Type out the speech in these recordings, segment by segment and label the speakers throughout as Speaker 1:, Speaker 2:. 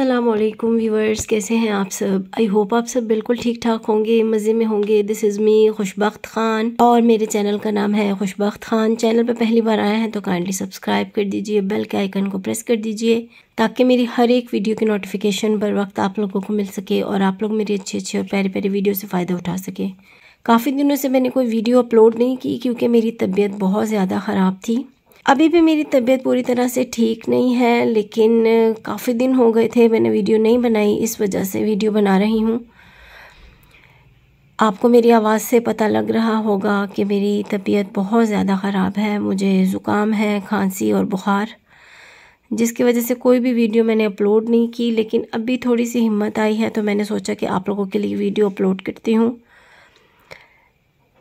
Speaker 1: Aslam viewers कैसे हैं आप सब आई होप आप सब बिल्कुल ठीक ठाक होंगे मज़े में होंगे this is me Khushbakht Khan और मेरे चैनल का नाम है खुशबख्त खान चैनल पर पहली बार आया है तो काइंडली सब्सक्राइब कर दीजिए बेल के आइकन को प्रेस कर दीजिए ताकि मेरी हर एक वीडियो की नोटिफिकेशन पर वक्त आप लोगों को मिल सके और आप लोग मेरी अच्छी अच्छी और प्यारी प्यारी वीडियो से फ़ायदा उठा सकें काफ़ी दिनों से मैंने कोई वीडियो अपलोड नहीं की क्योंकि मेरी तबीयत बहुत ज़्यादा ख़राब थी अभी भी मेरी तबीयत पूरी तरह से ठीक नहीं है लेकिन काफ़ी दिन हो गए थे मैंने वीडियो नहीं बनाई इस वजह से वीडियो बना रही हूँ आपको मेरी आवाज़ से पता लग रहा होगा कि मेरी तबीयत बहुत ज़्यादा ख़राब है मुझे ज़ुकाम है खांसी और बुखार जिसकी वजह से कोई भी वीडियो मैंने अपलोड नहीं की लेकिन अभी थोड़ी सी हिम्मत आई है तो मैंने सोचा कि आप लोगों के लिए वीडियो अपलोड करती हूँ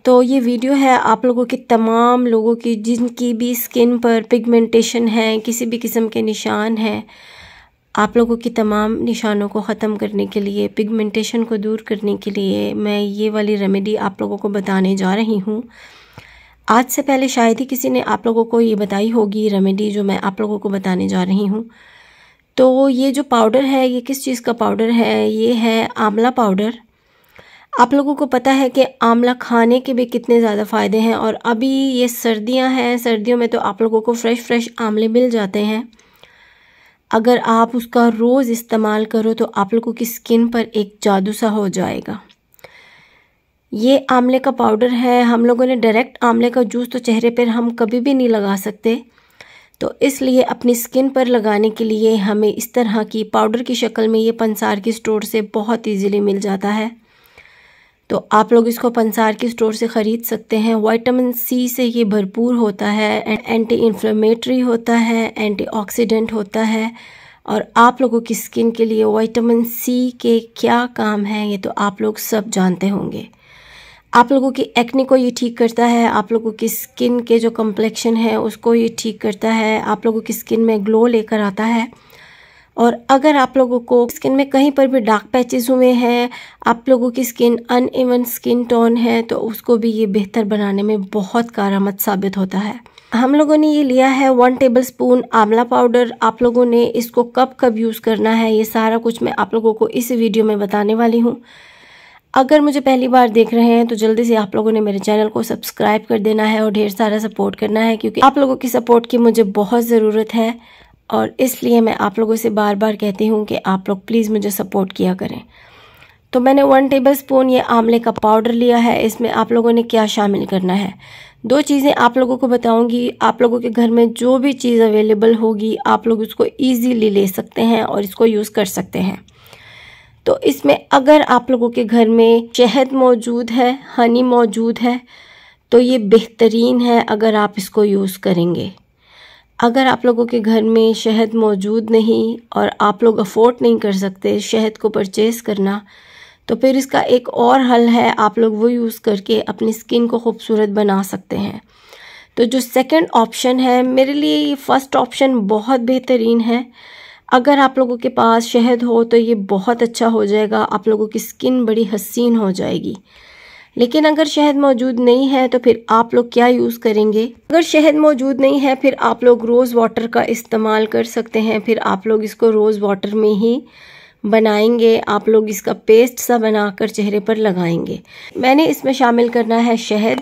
Speaker 1: तो ये वीडियो है आप लोगों के तमाम लोगों की जिनकी भी स्किन पर पिगमेंटेशन है किसी भी किस्म के निशान हैं आप लोगों की तमाम निशानों को ख़त्म करने के लिए पिगमेंटेशन को दूर करने के लिए मैं ये वाली रेमेडी आप लोगों को बताने जा रही हूँ आज से पहले शायद ही किसी ने आप लोगों को ये बताई होगी रेमेडी जो मैं आप लोगों को बताने जा रही हूँ तो ये जो पाउडर है ये किस चीज़ का पाउडर है ये है आंवला पाउडर आप लोगों को पता है कि आंवला खाने के भी कितने ज़्यादा फ़ायदे हैं और अभी ये सर्दियां हैं सर्दियों में तो आप लोगों को फ्रेश फ्रेश आंवले मिल जाते हैं अगर आप उसका रोज़ इस्तेमाल करो तो आप लोगों की स्किन पर एक जादू सा हो जाएगा ये आंवले का पाउडर है हम लोगों ने डायरेक्ट आंवले का जूस तो चेहरे पर हम कभी भी नहीं लगा सकते तो इसलिए अपनी स्किन पर लगाने के लिए हमें इस तरह की पाउडर की शक्ल में ये पंसार की स्टोर से बहुत इजीली मिल जाता है तो आप लोग इसको पंसार के स्टोर से ख़रीद सकते हैं वाइटामिन सी से ये भरपूर होता है एंटी इन्फ्लेमेटरी होता है एंटीऑक्सीडेंट होता है और आप लोगों की स्किन के लिए वाइटामिन सी के क्या काम हैं ये तो आप लोग सब जानते होंगे आप लोगों की एक्ने को ये ठीक करता है आप लोगों की स्किन के जो कम्प्लेक्शन है उसको ये ठीक करता है आप लोगों की स्किन में ग्लो लेकर आता है और अगर आप लोगों को स्किन में कहीं पर भी डार्क पैचेस हुए हैं आप लोगों की स्किन अनइवन स्किन टोन है तो उसको भी ये बेहतर बनाने में बहुत कारामद साबित होता है हम लोगों ने ये लिया है वन टेबल स्पून आंवला पाउडर आप लोगों ने इसको कब कब यूज़ करना है ये सारा कुछ मैं आप लोगों को इस वीडियो में बताने वाली हूँ अगर मुझे पहली बार देख रहे हैं तो जल्दी से आप लोगों ने मेरे चैनल को सब्सक्राइब कर देना है और ढेर सारा सपोर्ट करना है क्योंकि आप लोगों की सपोर्ट की मुझे बहुत ज़रूरत है और इसलिए मैं आप लोगों से बार बार कहती हूँ कि आप लोग प्लीज़ मुझे सपोर्ट किया करें तो मैंने वन टेबल स्पून ये आंवले का पाउडर लिया है इसमें आप लोगों ने क्या शामिल करना है दो चीज़ें आप लोगों को बताऊंगी आप लोगों के घर में जो भी चीज़ अवेलेबल होगी आप लोग उसको ईजीली ले सकते हैं और इसको यूज़ कर सकते हैं तो इसमें अगर आप लोगों के घर में शहद मौजूद है हनी मौजूद है तो ये बेहतरीन है अगर आप इसको यूज़ करेंगे अगर आप लोगों के घर में शहद मौजूद नहीं और आप लोग अफोर्ड नहीं कर सकते शहद को परचेज़ करना तो फिर इसका एक और हल है आप लोग वो यूज़ करके अपनी स्किन को खूबसूरत बना सकते हैं तो जो सेकंड ऑप्शन है मेरे लिए ये फ़र्स्ट ऑप्शन बहुत बेहतरीन है अगर आप लोगों के पास शहद हो तो ये बहुत अच्छा हो जाएगा आप लोगों की स्किन बड़ी हसीन हो जाएगी लेकिन अगर शहद मौजूद नहीं है तो फिर आप लोग क्या यूज़ करेंगे अगर शहद मौजूद नहीं है फिर आप लोग रोज़ वाटर का इस्तेमाल कर सकते हैं फिर आप लोग इसको रोज़ वाटर में ही बनाएंगे आप लोग इसका पेस्ट सा बनाकर चेहरे पर लगाएंगे मैंने इसमें शामिल करना है शहद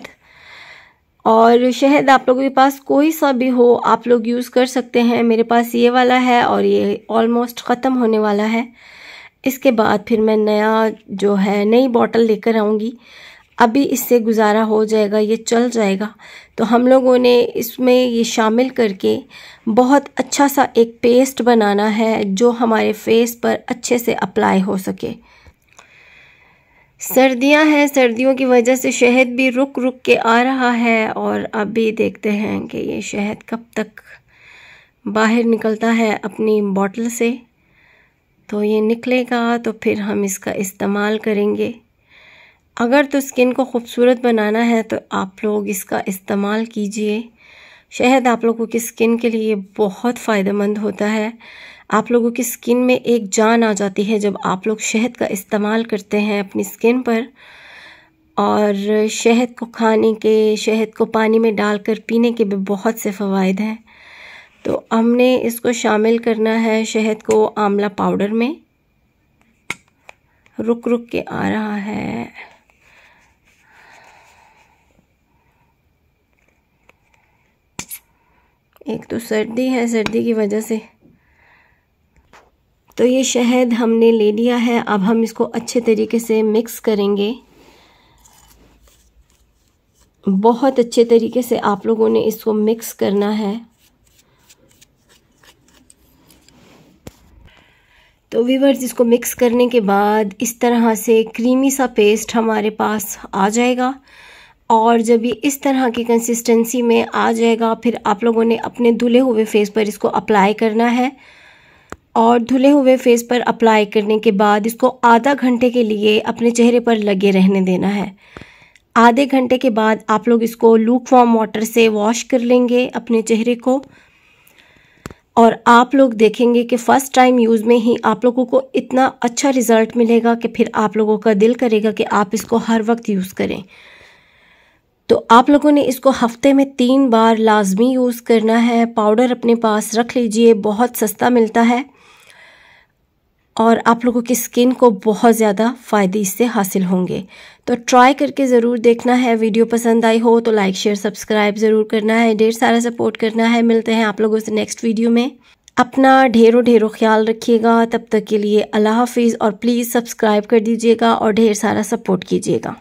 Speaker 1: और शहद आप लोगों के पास कोई सा भी हो आप लोग यूज़ कर सकते हैं मेरे पास ये वाला है और ये ऑलमोस्ट ख़त्म होने वाला है इसके बाद फिर मैं नया जो है नई बॉटल लेकर आऊँगी अभी इससे गुजारा हो जाएगा ये चल जाएगा तो हम लोगों ने इसमें ये शामिल करके बहुत अच्छा सा एक पेस्ट बनाना है जो हमारे फेस पर अच्छे से अप्लाई हो सके सर्दियां हैं सर्दियों की वजह से शहद भी रुक रुक के आ रहा है और अभी देखते हैं कि ये शहद कब तक बाहर निकलता है अपनी बॉटल से तो ये निकलेगा तो फिर हम इसका इस्तेमाल करेंगे अगर तो स्किन को खूबसूरत बनाना है तो आप लोग इसका इस्तेमाल कीजिए शहद आप लोगों की स्किन के लिए बहुत फ़ायदेमंद होता है आप लोगों की स्किन में एक जान आ जाती है जब आप लोग शहद का इस्तेमाल करते हैं अपनी स्किन पर और शहद को खाने के शहद को पानी में डालकर पीने के भी बहुत से फ़वाद हैं तो हमने इसको शामिल करना है शहद को आंवला पाउडर में रुक रुक के आ रहा है एक तो सर्दी है सर्दी की वजह से तो ये शहद हमने ले लिया है अब हम इसको अच्छे तरीके से मिक्स करेंगे बहुत अच्छे तरीके से आप लोगों ने इसको मिक्स करना है तो वीवर्स इसको मिक्स करने के बाद इस तरह से क्रीमी सा पेस्ट हमारे पास आ जाएगा और जब ये इस तरह की कंसिस्टेंसी में आ जाएगा फिर आप लोगों ने अपने धुले हुए फेस पर इसको अप्लाई करना है और धुले हुए फेस पर अप्लाई करने के बाद इसको आधा घंटे के लिए अपने चेहरे पर लगे रहने देना है आधे घंटे के बाद आप लोग इसको लूक फॉर्म वाटर से वॉश कर लेंगे अपने चेहरे को और आप लोग देखेंगे कि फ़र्स्ट टाइम यूज़ में ही आप लोगों को इतना अच्छा रिज़ल्ट मिलेगा कि फिर आप लोगों का दिल करेगा कि आप इसको हर वक्त यूज़ करें तो आप लोगों ने इसको हफ्ते में तीन बार लाजमी यूज़ करना है पाउडर अपने पास रख लीजिए बहुत सस्ता मिलता है और आप लोगों की स्किन को बहुत ज़्यादा फ़ायदे इससे हासिल होंगे तो ट्राई करके ज़रूर देखना है वीडियो पसंद आई हो तो लाइक शेयर सब्सक्राइब ज़रूर करना है ढेर सारा सपोर्ट करना है मिलते हैं आप लोगों से नेक्स्ट वीडियो में अपना ढेरों ढेरों ख्याल रखिएगा तब तक के लिए अल्लाह हाफिज़ और प्लीज़ सब्सक्राइब कर दीजिएगा और ढेर सारा सपोर्ट कीजिएगा